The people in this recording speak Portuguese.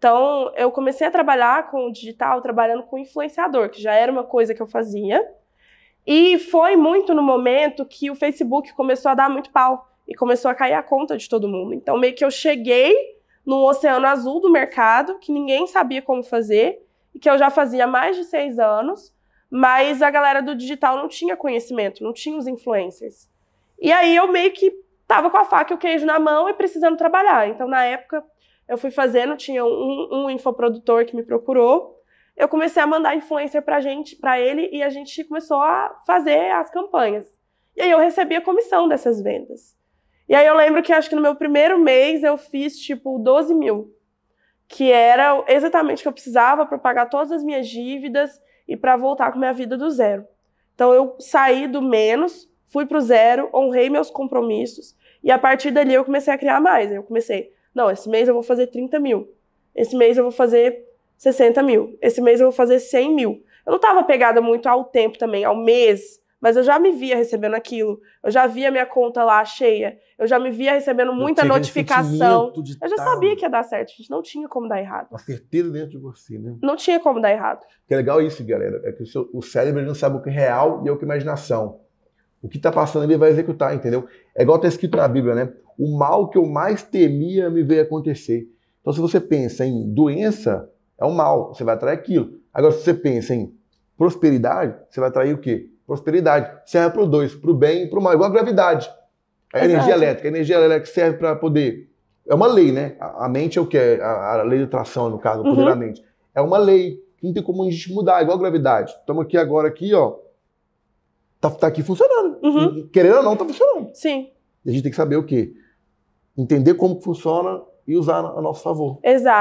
Então, eu comecei a trabalhar com o digital, trabalhando com influenciador, que já era uma coisa que eu fazia. E foi muito no momento que o Facebook começou a dar muito pau e começou a cair a conta de todo mundo. Então, meio que eu cheguei no oceano azul do mercado, que ninguém sabia como fazer, e que eu já fazia mais de seis anos, mas a galera do digital não tinha conhecimento, não tinha os influencers. E aí eu meio que estava com a faca e o queijo na mão e precisando trabalhar. Então, na época, eu fui fazendo, tinha um, um infoprodutor que me procurou. Eu comecei a mandar influencer pra gente, para ele, e a gente começou a fazer as campanhas. E aí eu recebi a comissão dessas vendas. E aí eu lembro que acho que no meu primeiro mês eu fiz tipo 12 mil, que era exatamente o que eu precisava para pagar todas as minhas dívidas e para voltar com minha vida do zero. Então eu saí do menos, fui pro zero, honrei meus compromissos e a partir dali eu comecei a criar mais. Eu comecei não, esse mês eu vou fazer 30 mil. Esse mês eu vou fazer 60 mil. Esse mês eu vou fazer 100 mil. Eu não estava pegada muito ao tempo também, ao mês, mas eu já me via recebendo aquilo. Eu já via minha conta lá cheia. Eu já me via recebendo muita notificação. Eu já tá sabia que ia dar certo, a gente não tinha como dar errado. Uma certeza dentro de você, né? Não tinha como dar errado. Que é legal isso, galera. É que o, seu, o cérebro não sabe o que é real e é o que é imaginação. O que está passando ele vai executar, entendeu? É igual está escrito na Bíblia, né? O mal que eu mais temia me veio acontecer. Então, se você pensa em doença, é um mal, você vai atrair aquilo. Agora, se você pensa em prosperidade, você vai atrair o quê? Prosperidade. Serve para os dois, para o bem e para o mal, igual a gravidade. A Exato. energia elétrica. A energia elétrica serve para poder. É uma lei, né? A, mente é o que? A, a lei de atração, no caso, o poder uhum. da mente. É uma lei. Não tem como a gente mudar, igual a gravidade. Estamos aqui agora, aqui, ó tá, tá aqui funcionando. Uhum. Querendo ou não, tá funcionando. Sim. E a gente tem que saber o quê? Entender como funciona e usar a nosso favor. Exato.